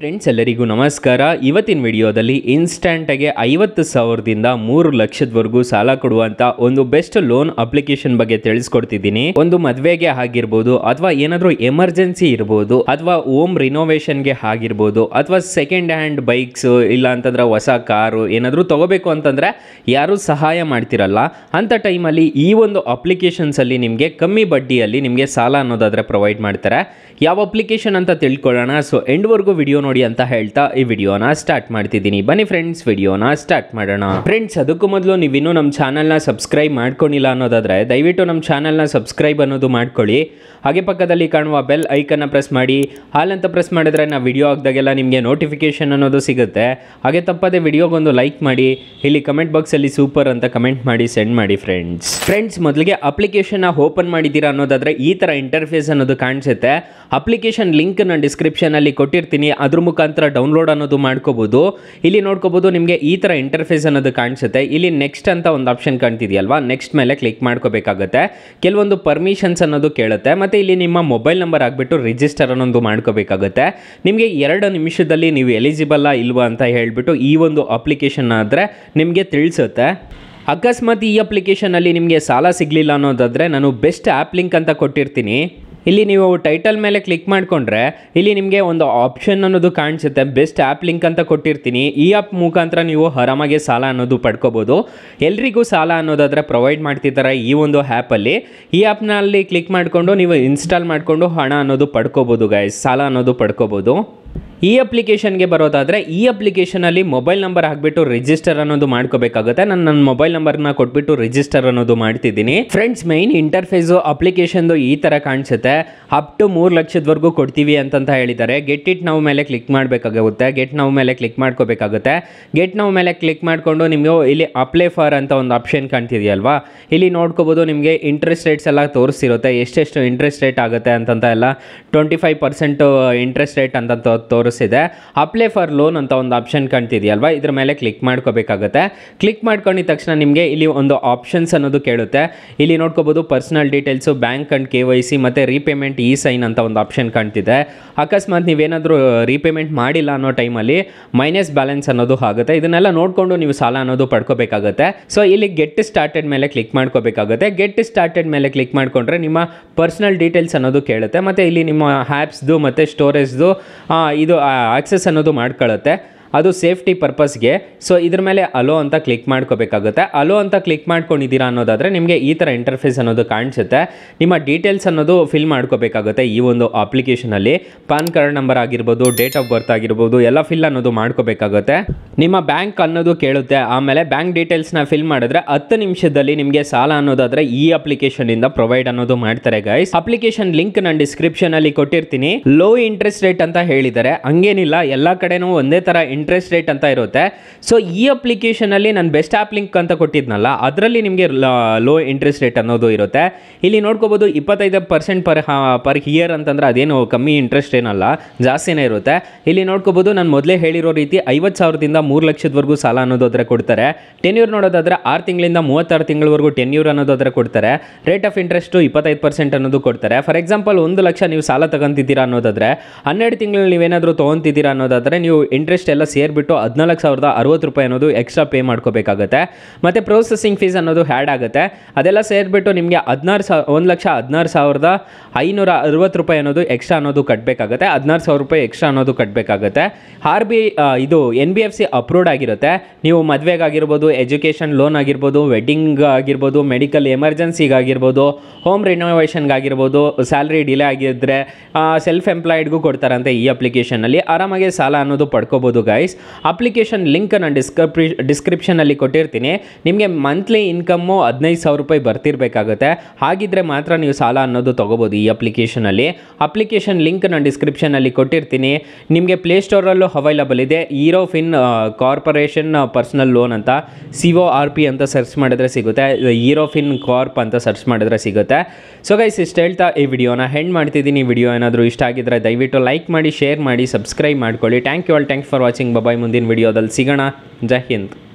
friends ಎಲ್ಲರಿಗೂ ನಮಸ್ಕಾರ ಇವತ್ತಿನ ವಿಡಿಯೋದಲ್ಲಿ ಇನ್ಸ್ಟಂಟಾಗಿ ಐವತ್ತು ಸಾವಿರದಿಂದ ಮೂರು ಲಕ್ಷದವರೆಗೂ ಸಾಲ ಕೊಡುವಂಥ ಒಂದು ಬೆಸ್ಟ್ ಲೋನ್ ಅಪ್ಲಿಕೇಶನ್ ಬಗ್ಗೆ ತಿಳಿಸ್ಕೊಡ್ತಿದ್ದೀನಿ ಒಂದು ಮದುವೆಗೆ ಆಗಿರ್ಬೋದು ಅಥವಾ ಏನಾದರೂ ಎಮರ್ಜೆನ್ಸಿ ಇರ್ಬೋದು ಅಥವಾ ಹೋಮ್ ರಿನೋವೇಷನ್ಗೆ ಆಗಿರ್ಬೋದು ಅಥವಾ ಸೆಕೆಂಡ್ ಹ್ಯಾಂಡ್ ಬೈಕ್ಸ್ ಇಲ್ಲ ಅಂತಂದ್ರೆ ಹೊಸ ಕಾರು ಏನಾದರೂ ತಗೋಬೇಕು ಅಂತಂದರೆ ಯಾರೂ ಸಹಾಯ ಮಾಡ್ತಿರಲ್ಲ ಅಂಥ ಟೈಮಲ್ಲಿ ಈ ಒಂದು ಅಪ್ಲಿಕೇಶನ್ಸಲ್ಲಿ ನಿಮಗೆ ಕಮ್ಮಿ ಬಡ್ಡಿಯಲ್ಲಿ ನಿಮಗೆ ಸಾಲ ಅನ್ನೋದಾದರೆ ಪ್ರೊವೈಡ್ ಮಾಡ್ತಾರೆ ಯಾವ ಅಪ್ಲಿಕೇಶನ್ ಅಂತ ತಿಳ್ಕೊಳ್ಳೋಣ ಸೊ ಎಂಡ್ವರೆಗೂ ವಿಡಿಯೋ ನೋಡಿ ಅಂತ ಹೇಳ್ತಾ ಈ ವಿಡಿಯೋನ ಸ್ಟಾರ್ಟ್ ಮಾಡ್ತಿದ್ದೀನಿ ಬನ್ನಿ ಫ್ರೆಂಡ್ಸ್ ವಿಡಿಯೋನ ಸ್ಟಾರ್ಟ್ ಮಾಡೋಣ ಫ್ರೆಂಡ್ಸ್ ಅದಕ್ಕೂ ಮೊದಲು ನೀವು ನೀವಿನ್ನೂ ನಮ್ಮ ಚಾನಲ್ನ ಸಬ್ಸ್ಕ್ರೈಬ್ ಮಾಡ್ಕೊಂಡಿಲ್ಲ ಅನ್ನೋದಾದ್ರೆ ದಯವಿಟ್ಟು ನಮ್ಮ ಚಾನಲ್ನ ಸಬ್ಸ್ಕ್ರೈಬ್ ಅನ್ನೋದು ಮಾಡ್ಕೊಳ್ಳಿ ಹಾಗೆ ಪಕ್ಕದಲ್ಲಿ ಕಾಣುವ ಬೆಲ್ ಐಕನ್ನ ಪ್ರೆಸ್ ಮಾಡಿ ಹಾಲಂತ ಪ್ರೆಸ್ ಮಾಡಿದ್ರೆ ನಾವು ವಿಡಿಯೋ ಹಾಕಿದಾಗೆಲ್ಲ ನಿಮಗೆ ನೋಟಿಫಿಕೇಶನ್ ಅನ್ನೋದು ಸಿಗುತ್ತೆ ಹಾಗೆ ತಪ್ಪದೆ ವಿಡಿಯೋಗೊಂದು ಲೈಕ್ ಮಾಡಿ ಇಲ್ಲಿ ಕಮೆಂಟ್ ಬಾಕ್ಸಲ್ಲಿ ಸೂಪರ್ ಅಂತ ಕಮೆಂಟ್ ಮಾಡಿ ಸೆಂಡ್ ಮಾಡಿ ಫ್ರೆಂಡ್ಸ್ ಫ್ರೆಂಡ್ಸ್ ಮೊದಲಿಗೆ ಅಪ್ಲಿಕೇಶನ್ ಓಪನ್ ಮಾಡಿದ್ದೀರಾ ಅನ್ನೋದಾದ್ರೆ ಈ ತರ ಇಂಟರ್ಫೇಸ್ ಅನ್ನೋದು ಕಾಣಿಸುತ್ತೆ ಅಪ್ಲಿಕೇಶನ್ ಲಿಂಕ್ ನಾನು ಅಲ್ಲಿ ಕೊಟ್ಟಿರ್ತೀನಿ ಅದ್ರ ಅದ್ರ ಮುಖಾಂತರ ಡೌನ್ಲೋಡ್ ಅನ್ನೋದು ಮಾಡ್ಕೋಬೋದು ಇಲ್ಲಿ ನೋಡ್ಕೋಬೋದು ನಿಮಗೆ ಈ ಥರ ಇಂಟರ್ಫೇಸ್ ಅನ್ನೋದು ಕಾಣಿಸುತ್ತೆ ಇಲ್ಲಿ ನೆಕ್ಸ್ಟ್ ಅಂತ ಒಂದು ಆಪ್ಷನ್ ಕಾಣ್ತಿದೆಯಲ್ವಾ ನೆಕ್ಸ್ಟ್ ಮೇಲೆ ಕ್ಲಿಕ್ ಮಾಡ್ಕೋಬೇಕಾಗುತ್ತೆ ಕೆಲವೊಂದು ಪರ್ಮಿಷನ್ಸ್ ಅನ್ನೋದು ಕೇಳುತ್ತೆ ಮತ್ತು ಇಲ್ಲಿ ನಿಮ್ಮ ಮೊಬೈಲ್ ನಂಬರ್ ಆಗಿಬಿಟ್ಟು ರಿಜಿಸ್ಟರ್ ಅನ್ನೋದು ಮಾಡ್ಕೋಬೇಕಾಗುತ್ತೆ ನಿಮಗೆ ಎರಡು ನಿಮಿಷದಲ್ಲಿ ನೀವು ಎಲಿಜಿಬಲ್ಲಾ ಇಲ್ವಾ ಅಂತ ಹೇಳಿಬಿಟ್ಟು ಈ ಒಂದು ಅಪ್ಲಿಕೇಶನ್ ಆದರೆ ನಿಮಗೆ ತಿಳಿಸುತ್ತೆ ಅಕಸ್ಮಾತ್ ಈ ಅಪ್ಲಿಕೇಶನಲ್ಲಿ ನಿಮಗೆ ಸಾಲ ಸಿಗಲಿಲ್ಲ ಅನ್ನೋದಾದರೆ ನಾನು ಬೆಸ್ಟ್ ಆ್ಯಪ್ ಲಿಂಕ್ ಅಂತ ಕೊಟ್ಟಿರ್ತೀನಿ ಇಲ್ಲಿ ನೀವು ಟೈಟಲ್ ಮೇಲೆ ಕ್ಲಿಕ್ ಮಾಡಿಕೊಂಡ್ರೆ ಇಲ್ಲಿ ನಿಮಗೆ ಒಂದು ಆಪ್ಷನ್ ಅನ್ನೋದು ಕಾಣಿಸುತ್ತೆ ಬೆಸ್ಟ್ ಆ್ಯಪ್ ಲಿಂಕ್ ಅಂತ ಕೊಟ್ಟಿರ್ತೀನಿ ಈ ಆ್ಯಪ್ ಮುಖಾಂತರ ನೀವು ಆರಾಮಾಗಿ ಸಾಲ ಅನ್ನೋದು ಪಡ್ಕೋಬೋದು ಎಲ್ರಿಗೂ ಸಾಲ ಅನ್ನೋದಾದರೆ ಪ್ರೊವೈಡ್ ಮಾಡ್ತಿದ್ದಾರೆ ಈ ಒಂದು ಆ್ಯಪಲ್ಲಿ ಈ ಆ್ಯಪ್ನಲ್ಲಿ ಕ್ಲಿಕ್ ಮಾಡಿಕೊಂಡು ನೀವು ಇನ್ಸ್ಟಾಲ್ ಮಾಡಿಕೊಂಡು ಹಣ ಅನ್ನೋದು ಪಡ್ಕೋಬೋದು ಗಾಯ್ಸ್ ಸಾಲ ಅನ್ನೋದು ಪಡ್ಕೋಬೋದು ಈ ಅಪ್ಲಿಕೇಶನ್ಗೆ ಬರೋದಾದರೆ ಈ ಅಪ್ಲಿಕೇಶನಲ್ಲಿ ಮೊಬೈಲ್ ನಂಬರ್ ಹಾಕ್ಬಿಟ್ಟು ರಿಜಿಸ್ಟರ್ ಅನ್ನೋದು ಮಾಡ್ಕೋಬೇಕಾಗುತ್ತೆ ನಾನು ನನ್ನ ಮೊಬೈಲ್ ನಂಬರ್ನ ಕೊಟ್ಬಿಟ್ಟು ರಿಜಿಸ್ಟರ್ ಅನ್ನೋದು ಮಾಡ್ತಿದ್ದೀನಿ ಫ್ರೆಂಡ್ಸ್ ಮೈನ್ ಇಂಟರ್ಫೇಸು ಅಪ್ಲಿಕೇಶನ್ದು ಈ ಥರ ಕಾಣಿಸುತ್ತೆ ಅಪ್ ಟು ಮೂರು ಲಕ್ಷದವರೆಗೂ ಕೊಡ್ತೀವಿ ಅಂತಂತ ಹೇಳಿದ್ದಾರೆ ಗೆಟ್ ಇಟ್ ನಾವು ಮೇಲೆ ಕ್ಲಿಕ್ ಮಾಡಬೇಕಾಗುತ್ತೆ ಗೆಟ್ ನಾವು ಮೇಲೆ ಕ್ಲಿಕ್ ಮಾಡ್ಕೋಬೇಕಾಗುತ್ತೆ ಗೆಟ್ ನಾವು ಮೇಲೆ ಕ್ಲಿಕ್ ಮಾಡಿಕೊಂಡು ನಿಮಗೆ ಇಲ್ಲಿ ಅಪ್ಲೈ ಫಾರ್ ಅಂತ ಒಂದು ಆಪ್ಷನ್ ಕಾಣ್ತಿದೆಯಲ್ವಾ ಇಲ್ಲಿ ನೋಡ್ಕೋಬೋದು ನಿಮಗೆ ಇಂಟ್ರೆಸ್ಟ್ ರೇಟ್ಸ್ ಎಲ್ಲ ತೋರಿಸಿರುತ್ತೆ ಎಷ್ಟೆಷ್ಟು ಇಂಟ್ರೆಸ್ಟ್ ರೇಟ್ ಆಗುತ್ತೆ ಅಂತಂತ ಎಲ್ಲ twenty five percent interest rate ಅಂತ ತೋರಿಸಿದೆ ಅಪ್ಲೈ ಫಾರ್ ಲೋನ್ ಅಂತ ಒಂದು ಆಪ್ಷನ್ ಕಾಣ್ತಿದೆಯಲ್ವಾ ಇದ್ರ ಮೇಲೆ ಕ್ಲಿಕ್ ಮಾಡ್ಕೋಬೇಕಾಗುತ್ತೆ ಕ್ಲಿಕ್ ಮಾಡ್ಕೊಂಡಿದ ತಕ್ಷಣ ನಿಮಗೆ ಇಲ್ಲಿ ಒಂದು ಆಪ್ಷನ್ಸ್ ಅನ್ನೋದು ಕೇಳುತ್ತೆ ಇಲ್ಲಿ ನೋಡ್ಕೋಬೋದು personal details bank and K Y C ಮತ್ತು ರೀಪೇಮೆಂಟ್ ಇ ಸೈನ್ ಅಂತ ಒಂದು ಆಪ್ಷನ್ ಕಾಣ್ತಿದೆ ಅಕಸ್ಮಾತ್ ನೀವೇನಾದರೂ ರೀಪೇಮೆಂಟ್ ಮಾಡಿಲ್ಲ ಅನ್ನೋ ಟೈಮಲ್ಲಿ ಮೈನಸ್ ಬ್ಯಾಲೆನ್ಸ್ ಅನ್ನೋದು ಆಗುತ್ತೆ ಇದನ್ನೆಲ್ಲ ನೋಡಿಕೊಂಡು ನೀವು ಸಾಲ ಅನ್ನೋದು ಪಡ್ಕೋಬೇಕಾಗುತ್ತೆ ಸೊ ಇಲ್ಲಿ ಗೆಟ್ ಸ್ಟಾರ್ಟೆಡ್ ಮೇಲೆ ಕ್ಲಿಕ್ ಮಾಡ್ಕೋಬೇಕಾಗುತ್ತೆ ಗೆಟ್ ಸ್ಟಾರ್ಟೆಡ್ ಮೇಲೆ ಕ್ಲಿಕ್ ಮಾಡಿಕೊಂಡ್ರೆ ನಿಮ್ಮ ಪರ್ಸನಲ್ ಡೀಟೇಲ್ಸ್ ಅನ್ನೋದು ಕೇಳುತ್ತೆ ಮತ್ತು ಇಲ್ಲಿ ನಿಮ್ಮ ಆ್ಯಪ್ಸ್ದು ಮತ್ತು ಸ್ಟೋರೇಜ್ದು ಇದು ಆಕ್ಸೆಸ್ ಅನ್ನೋದು ಮಾಡ್ಕೊಳ್ಳುತ್ತೆ ಅದು ಸೇಫ್ಟಿ ಪರ್ಪಸ್ಗೆ ಸೊ ಇದ್ರ ಮೇಲೆ ಅಲೋ ಅಂತ ಕ್ಲಿಕ್ ಮಾಡ್ಕೋಬೇಕಾಗುತ್ತೆ ಅಲೋ ಅಂತ ಕ್ಲಿಕ್ ಮಾಡ್ಕೊಂಡಿದ್ದೀರಾ ಅನ್ನೋದಾದರೆ ನಿಮಗೆ ಈ ಥರ ಇಂಟರ್ಫೇಸ್ ಅನ್ನೋದು ಕಾಣಿಸುತ್ತೆ ನಿಮ್ಮ ಡೀಟೇಲ್ಸ್ ಅನ್ನೋದು ಫಿಲ್ ಮಾಡ್ಕೋಬೇಕಾಗುತ್ತೆ ಈ ಒಂದು ಅಪ್ಲಿಕೇಶನಲ್ಲಿ ಪಾನ್ ಕಾರ್ಡ್ ನಂಬರ್ ಆಗಿರ್ಬೋದು ಡೇಟ್ ಆಫ್ ಬರ್ತ್ ಆಗಿರ್ಬೋದು ಎಲ್ಲ ಫಿಲ್ ಅನ್ನೋದು ಮಾಡ್ಕೋಬೇಕಾಗುತ್ತೆ ನಿಮ್ಮ ಬ್ಯಾಂಕ್ ಅನ್ನೋದು ಕೇಳುತ್ತೆ ಆಮೇಲೆ ಬ್ಯಾಂಕ್ ಡೀಟೇಲ್ಸ್ನ ಫಿಲ್ ಮಾಡಿದ್ರೆ ಹತ್ತು ನಿಮಿಷದಲ್ಲಿ ನಿಮಗೆ ಸಾಲ ಅನ್ನೋದಾದರೆ ಈ ಅಪ್ಲಿಕೇಶನಿಂದ ಪ್ರೊವೈಡ್ ಅನ್ನೋದು ಮಾಡ್ತಾರೆ ಗೈಸ್ ಅಪ್ಲಿಕೇಶನ್ ಲಿಂಕ್ ನಾನು ಡಿಸ್ಕ್ರಿಪ್ಷನ್ ಅಲ್ಲಿ ಕೊಟ್ಟಿರ್ತೀನಿ ಲೋ ಇಂಟ್ರೆಸ್ಟ್ ರೇಟ್ ಅಂತ ಹೇಳಿದ್ದಾರೆ ಹಂಗೇನಿಲ್ಲ ಎಲ್ಲ ಕಡೆನೂ ಒಂದೇ ತರ ಇಂಟ್ರೆಸ್ಟ್ ರೇಟ್ ಅಂತ ಇರುತ್ತೆ ಸೊ ಈ ಅಪ್ಲಿಕೇಶನಲ್ಲಿ ನಾನು ಬೆಸ್ಟ್ ಆ್ಯಪ್ ಲಿಂಕ್ ಅಂತ ಕೊಟ್ಟಿದ್ನಲ್ಲ ಅದರಲ್ಲಿ ನಿಮಗೆ ಲೋ ಇಂಟ್ರೆಸ್ಟ್ ರೇಟ್ ಅನ್ನೋದು ಇರುತ್ತೆ ಇಲ್ಲಿ ನೋಡ್ಕೋಬೋದು ಇಪ್ಪತ್ತೈದು ಪರ್ಸೆಂಟ್ ಪರ್ ಪರ್ ಇಯರ್ ಅಂತಂದರೆ ಅದೇನು ಕಮ್ಮಿ ಇಂಟ್ರೆಸ್ಟ್ ಏನಲ್ಲ ಜಾಸ್ತಿನೇ ಇರುತ್ತೆ ಇಲ್ಲಿ ನೋಡ್ಕೋಬೋದು ನಾನು ಮೊದಲೇ ಹೇಳಿರೋ ರೀತಿ ಐವತ್ತು ಸಾವಿರದಿಂದ ಮೂರು ಲಕ್ಷದವರೆಗೂ ಸಾಲ ಅನ್ನೋದಾದರೆ ಕೊಡ್ತಾರೆ ಟೆನ್ಯೂರ್ ನೋಡೋದಾದರೆ ಆರು ತಿಂಗಳಿಂದ ಮೂವತ್ತಾರು ತಿಂಗಳವರೆಗೂ ಟೆನ್ಯೂರ್ ಅನ್ನೋದಾದರೆ ಕೊಡ್ತಾರೆ ರೇಟ್ ಆಫ್ ಇಂಟ್ರೆಸ್ಟು ಇಪ್ಪತ್ತೈದು ಪರ್ಸೆಂಟ್ ಅನ್ನೋದು ಕೊಡ್ತಾರೆ ಫಾರ್ ಎಕ್ಸಾಂಪಲ್ ಒಂದು ಲಕ್ಷ ನೀವು ಸಾಲ ತಗೊಂತಿದ್ದೀರಾ ಅನ್ನೋದಾದರೆ ಹನ್ನೆರಡು ತಿಂಗಳು ನೀವೇನಾದರೂ ತೊಗೊತಿದ್ದೀರಾ ಅನ್ನೋದಾದರೆ ನೀವು ಇಂಟ್ರೆಸ್ಟ್ ಎಲ್ಲ ಸೇರಿಬಿಟ್ಟು ಹದಿನಾಲ್ಕು ಸಾವಿರದ ಅರವತ್ತು ರೂಪಾಯಿ ಅನ್ನೋದು ಎಕ್ಸ್ಟ್ರಾ ಪೇ ಮಾಡ್ಕೋಬೇಕಾಗುತ್ತೆ ಮತ್ತು ಪ್ರೊಸೆಸಿಂಗ್ ಫೀಸ್ ಅನ್ನೋದು ಆ್ಯಡ್ ಆಗುತ್ತೆ ಅದೆಲ್ಲ ಸೇರಿಬಿಟ್ಟು ನಿಮಗೆ ಹದಿನಾರು ಸಾವಿರ ಒಂದು ಲಕ್ಷ ಹದಿನಾರು ಸಾವಿರದ ಐನೂರ ಅರವತ್ತು ರೂಪಾಯಿ ಅನ್ನೋದು ಎಕ್ಸ್ಟ್ರಾ ಅನ್ನೋದು ಕಟ್ಟಬೇಕಾಗುತ್ತೆ ಹದಿನಾರು ಸಾವಿರ ರೂಪಾಯಿ ಎಕ್ಸ್ಟ್ರಾ ಅನ್ನೋದು ಕಟ್ಟಬೇಕಾಗುತ್ತೆ ಆರ್ ಬಿ ಇದು N B F C approved ಆಗಿರುತ್ತೆ ನೀವು ಮದುವೆಗಾಗಿರ್ಬೋದು ಎಜುಕೇಷನ್ ಲೋನ್ ಆಗಿರ್ಬೋದು ವೆಡ್ಡಿಂಗ್ ಆಗಿರ್ಬೋದು ಮೆಡಿಕಲ್ ಎಮರ್ಜೆನ್ಸಿಗಾಗಿರ್ಬೋದು ಹೋಮ್ ರಿನೋವೇಷನ್ಗಾಗಿರ್ಬೋದು ಸ್ಯಾಲ್ರಿ ಡಿಲೇ ಆಗಿದ್ದರೆ ಸೆಲ್ಫ್ ಎಂಪ್ಲಾಯ್ಡ್ಗೂ ಕೊಡ್ತಾರಂತೆ ಈ ಅಪ್ಲಿಕೇಶನಲ್ಲಿ ಆರಾಮಾಗಿ ಸಾಲ ಅನ್ನೋದು ಪಡ್ಕೋಬೋದು ಗಾಯ್ ಗೈಸ್ ಅಪ್ಲಿಕೇಶನ್ ಲಿಂಕ್ ನಾನು ಡಿಸ್ಕ್ರಿಪ್ಷನ್ ಡಿಸ್ಕ್ರಿಪ್ಷನಲ್ಲಿ ಕೊಟ್ಟಿರ್ತೀನಿ ನಿಮಗೆ ಮಂತ್ಲಿ ಇನ್ಕಮ್ಮು ಹದಿನೈದು ಸಾವಿರ ರೂಪಾಯಿ ಬರ್ತಿರಬೇಕಾಗುತ್ತೆ ಹಾಗಿದ್ರೆ ಮಾತ್ರ ನೀವು ಸಾಲ ಅನ್ನೋದು ತೊಗೋಬೋದು ಈ ಅಪ್ಲಿಕೇಶನಲ್ಲಿ ಅಪ್ಲಿಕೇಶನ್ ಲಿಂಕ್ ನಾನು ಡಿಸ್ಕ್ರಿಪ್ಷನಲ್ಲಿ ಕೊಟ್ಟಿರ್ತೀನಿ ನಿಮಗೆ ಪ್ಲೇಸ್ಟೋರಲ್ಲೂ ಅವೈಲಬಲ್ ಇದೆ Hero Fin corporation personal loan ಅಂತ ಸಿ ಒ ಆರ್ ಪಿ ಅಂತ ಸರ್ಚ್ ಮಾಡಿದ್ರೆ ಸಿಗುತ್ತೆ ಈರೋ ಫಿನ್ ಕಾರ್ಪ್ ಅಂತ ಸರ್ಚ್ ಮಾಡಿದ್ರೆ ಸಿಗುತ್ತೆ ಸೊ ಗೈಸ್ ಇಷ್ಟು ಹೇಳ್ತಾ ಈ ವಿಡಿಯೋನ ಹೆಂಡ್ ಮಾಡ್ತಿದ್ದೀನಿ ವಿಡಿಯೋ ಏನಾದರೂ ಇಷ್ಟ ಆಗಿದ್ರೆ ದಯವಿಟ್ಟು ಲೈಕ್ ಮಾಡಿ ಶೇರ್ ಮಾಡಿ ಸಬ್ಸ್ಕ್ರೈಬ್ ಮಾಡ್ಕೊಳ್ಳಿ thank you all thanks for watching bye bye ಮುಂದಿನ ವಿಡಿಯೋದಲ್ಲಿ ಸಿಗೋಣ ಜೈ ಹಿಂದ್